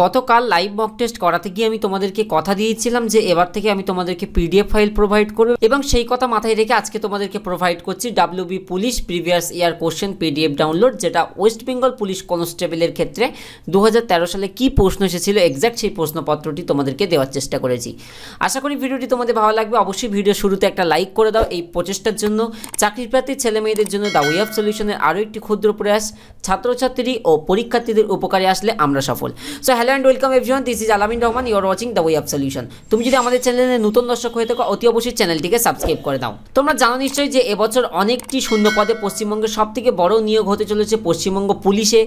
গতকাল live mock test করাতে গিয়ে আমি তোমাদেরকে কথা দিয়েছিলাম যে এবার থেকে আমি তোমাদেরকে পিডিএফ ফাইল প্রোভাইড করব এবং সেই কথা মাথায় রেখে আজকে তোমাদেরকে প্রোভাইড করছি WB police previous year question PDF download যেটা ওয়েস্ট বেঙ্গল পুলিশ কনস্টেবলের ক্ষেত্রে দু সালে কি প্রশ্ন এসেছিল এক্স্যাক্ট সেই প্রশ্নপত্রটি তোমাদেরকে দেওয়ার চেষ্টা করেছি আশা করি ভিডিওটি তোমাদের ভালো লাগবে অবশ্যই ভিডিও শুরুতে একটা লাইক করে দাও এই প্রচেষ্টার জন্য চাকরির প্রার্থী ছেলে মেয়েদের জন্য দা ওয়ে অফ সলিউশনের আরও একটি ক্ষুদ্র প্রয়াস ছাত্রছাত্রী ও পরীক্ষার্থীদের উপকারে আসলে আমরা সফল so hello and welcome everyone this is Alamin Rahman you're watching the way of solution তুমি যদি আমাদের চ্যানেলে নতুন দর্শক হয়ে থাকো অতি অবশ্যই চ্যানেলটিকে সাবস্ক্রাইব করে দাও তোমরা জানো নিশ্চয়ই যে এবছর অনেকটি শূন্য পদে পশ্চিমবঙ্গের সব থেকে বড় নিয়োগ হতে চলেছে পশ্চিমবঙ্গ পুলিশে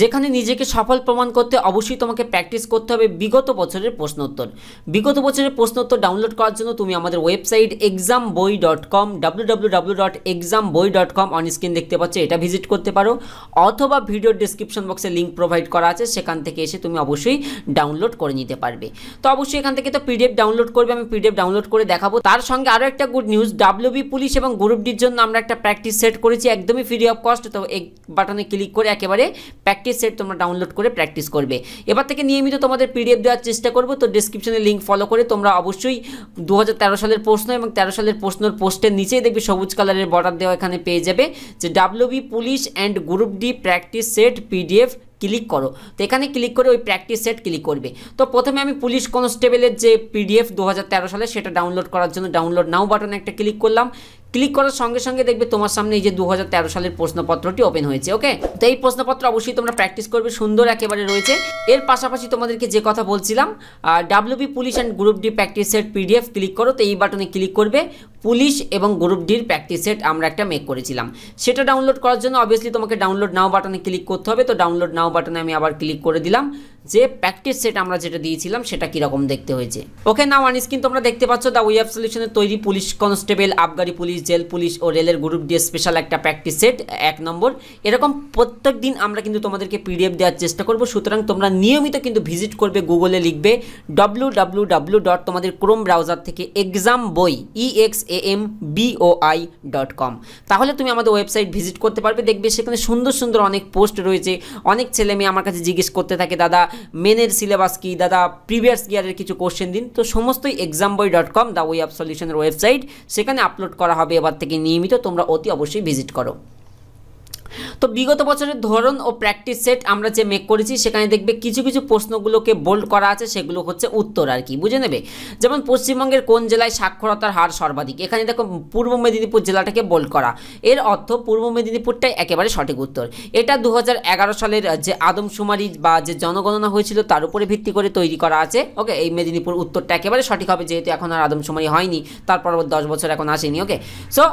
যেখানে নিজেকে সফল প্রমাণ করতে অবশ্যই তোমাকে প্র্যাকটিস করতে হবে বিগত বছরের প্রশ্নোত্তর বিগত বছরের প্রশ্নোত্তর ডাউনলোড করার জন্য তুমি আমাদের ওয়েবসাইট এক্সাম বই dot com W dot exam বই ডট কম অন স্ক্রিন দেখতে পাচ্ছ এটা ভিজিট করতে পারো অথবা ভিডিও ডিসক্রিপশন বক্সে লিঙ্ক প্রোভাইড করা আছে সেখান থেকে এসে তুমি অবশ্যই ডাউনলোড করে নিতে পারবে তো অবশ্যই এখান থেকে তো পিডিএফ ডাউনলোড করবে আমি পিডিএফ ডাউনলোড করে দেখাবো তার সঙ্গে আরও একটা গুড নিউজ ডাব্লিউবি পুলিশ এবং গ্রুপ ডির জন্য আমরা একটা প্র্যাকটিস সেট করেছি একদমই ফ্রি অফ কস্ট তো এক বাটনে ক্লিক করে একেবারে প্র্যাকটিস সেট তোমরা ডাউনলোড করে প্র্যাকটিস করবে এবার থেকে নিয়মিত তোমাদের পিডিএফ দেওয়ার চেষ্টা করবো তো ডিসক্রিপশনে লিঙ্ক ফলো করে তোমরা অবশ্যই দু সালের প্রশ্ন এবং তেরো সালের প্রশ্নর পোস্টের নিচেই দেখবে সবুজ কালারের বর্ডার দেওয়া এখানে পেয়ে যাবে যে WB police and group D practice set PDF click করো তো এখানে ক্লিক করে ওই প্র্যাকটিস সেট ক্লিক করবে তো প্রথমে আমি পুলিশ কনস্টেবলের যে পিডিএফ দু সালে সেটা ডাউনলোড করার জন্য ডাউনলোড নাও বাটনে একটা ক্লিক করলাম ক্লিক করার সঙ্গে সঙ্গে দেখবে তোমার সামনে এই যে দু সালের প্রশ্নপত্রটি ওপেন হয়েছে ওকে তো এই প্রশ্নপত্র অবশ্যই তোমরা প্র্যাকটিস করবে সুন্দর একেবারে রয়েছে এর পাশাপাশি তোমাদেরকে যে কথা বলছিলাম WB police and group D প্র্যাকটিসের পিডিএফ ক্লিক করো তো এই বাটনে ক্লিক করবে পুলিশ এবং গ্রুপ ডির প্র্যাকটিস সেট আমরা একটা মেক করেছিলাম সেটা ডাউনলোড করার জন্য অবভিয়াসলি তোমাকে ডাউনলোড নাও বাটনে ক্লিক করতে হবে তো ডাউনলোড নাও বাটনে আমি আবার ক্লিক করে দিলাম যে প্র্যাকটিস সেট আমরা যেটা দিয়েছিলাম সেটা কীরকম দেখতে হয়েছে ওকে নাও আনিস কিন্তু তোমরা দেখতে পাচ্ছ দ্য ওয়েব সলিউশনের তৈরি পুলিশ কনস্টেবল আবগারি পুলিশ জেল পুলিশ ও রেলের গ্রুপ ডি স্পেশাল একটা প্র্যাকটিস সেট এক নম্বর এরকম প্রত্যেক দিন আমরা কিন্তু তোমাদেরকে পিডিএফ দেওয়ার চেষ্টা করবো সুতরাং তোমরা নিয়মিত কিন্তু ভিজিট করবে গুগলে লিখবে ডব্লু ডব্লু ডব্লু ডট তোমাদের ক্রোম ব্রাউজার থেকে এক্সাম বই EX e A M BOI dot com তাহলে তুমি আমাদের ওয়েবসাইট ভিজিট করতে পারবে দেখবে সেখানে সুন্দর সুন্দর অনেক পোস্ট রয়েছে অনেক ছেলে মেয়ে আমার কাছে জিজ্ঞেস করতে থাকে দাদা মেনের সিলেবাস কি দাদা প্রিভিয়াস ইয়ারের কিছু কোশ্চেন দিন তো সমস্তই এক্সাম বই dot com the way of সলিউশনের ওয়েবসাইট সেখানে আপলোড করা হবে এবার থেকে নিয়মিত তোমরা অতি অবশ্যই ভিজিট করো তো বিগত বছরের ধরন ও প্র্যাকটিস সেট আমরা যে মেক করেছি সেখানে দেখবে কিছু কিছু প্রশ্নগুলোকে বোল্ড করা আছে সেগুলো হচ্ছে উত্তর আর কি বুঝে নেবে যেমন পশ্চিমবঙ্গের কোন জেলায় সাক্ষরতার হার সর্বাধিক এখানে দেখো পূর্ব মেদিনীপুর জেলাটাকে বোল্ড করা এর অর্থ পূর্ব মেদিনীপুরটাই একেবারে সঠিক উত্তর এটা দু সালের যে আদমশুমারি বা যে জনগণনা হয়েছিল তার উপরে ভিত্তি করে তৈরি করা আছে ওকে এই মেদিনীপুর উত্তরটা একেবারে সঠিক হবে যেহেতু এখন আর আদমশুমারি হয়নি তারপর দশ বছর এখন আসেনি ওকে সো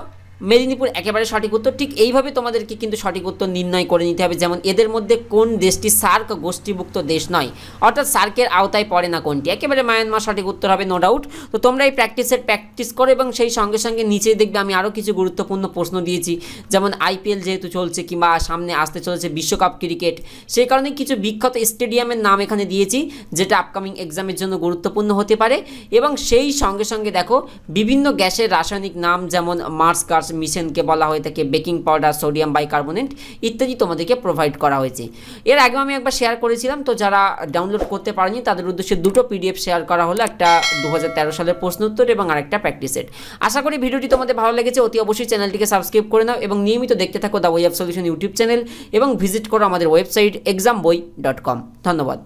মেদিনীপুর একেবারে সঠিক উত্তর ঠিক এইভাবে তোমাদেরকে কিন্তু সঠিক উত্তর নির্ণয় করে নিতে হবে যেমন এদের মধ্যে কোন দেশটি সার্ক গোষ্ঠীভুক্ত দেশ নয় অর্থাৎ সার্কের আওতায় পড়ে না কোনটি একেবারে মায়ানমার সঠিক উত্তর হবে নো ডাউট তো তোমরা এই প্র্যাকটিসের প্র্যাকটিস করো এবং সেই সঙ্গে সঙ্গে নিচে দেখবে আমি আরও কিছু গুরুত্বপূর্ণ প্রশ্ন দিয়েছি যেমন আইপিএল যেহেতু চলছে কিংবা সামনে আসতে চলেছে বিশ্বকাপ ক্রিকেট সেই কারণে কিছু বিখ্যাত স্টেডিয়ামের নাম এখানে দিয়েছি যেটা আপকামিং এক্সামের জন্য গুরুত্বপূর্ণ হতে পারে এবং সেই সঙ্গে সঙ্গে দেখো বিভিন্ন গ্যাসের রাসায়নিক নাম যেমন মার্স গাছ মিশেনকে বলা হয়ে থাকে বেকিং পাউডার সোডিয়াম বাইকার্বনেট ইত্যাদি তোমাদেরকে প্রোভাইড করা হয়েছে এর আগেও আমি একবার শেয়ার করেছিলাম তো যারা ডাউনলোড করতে পারেনি তাদের উদ্দেশ্যে দুটো পিডিএফ শেয়ার করা হলো একটা দু সালের উত্তর এবং আরেকটা প্র্যাকটিসেট আশা করি ভিডিওটি তোমাদের ভালো লেগেছে অতি অবশ্যই চ্যানেলটিকে সাবস্ক্রাইব করে নাও এবং নিয়মিত দেখতে থাকো the web solution YouTube channel এবং ভিজিট করো আমাদের ওয়েবসাইট এক্সাম বই ডট কম ধন্যবাদ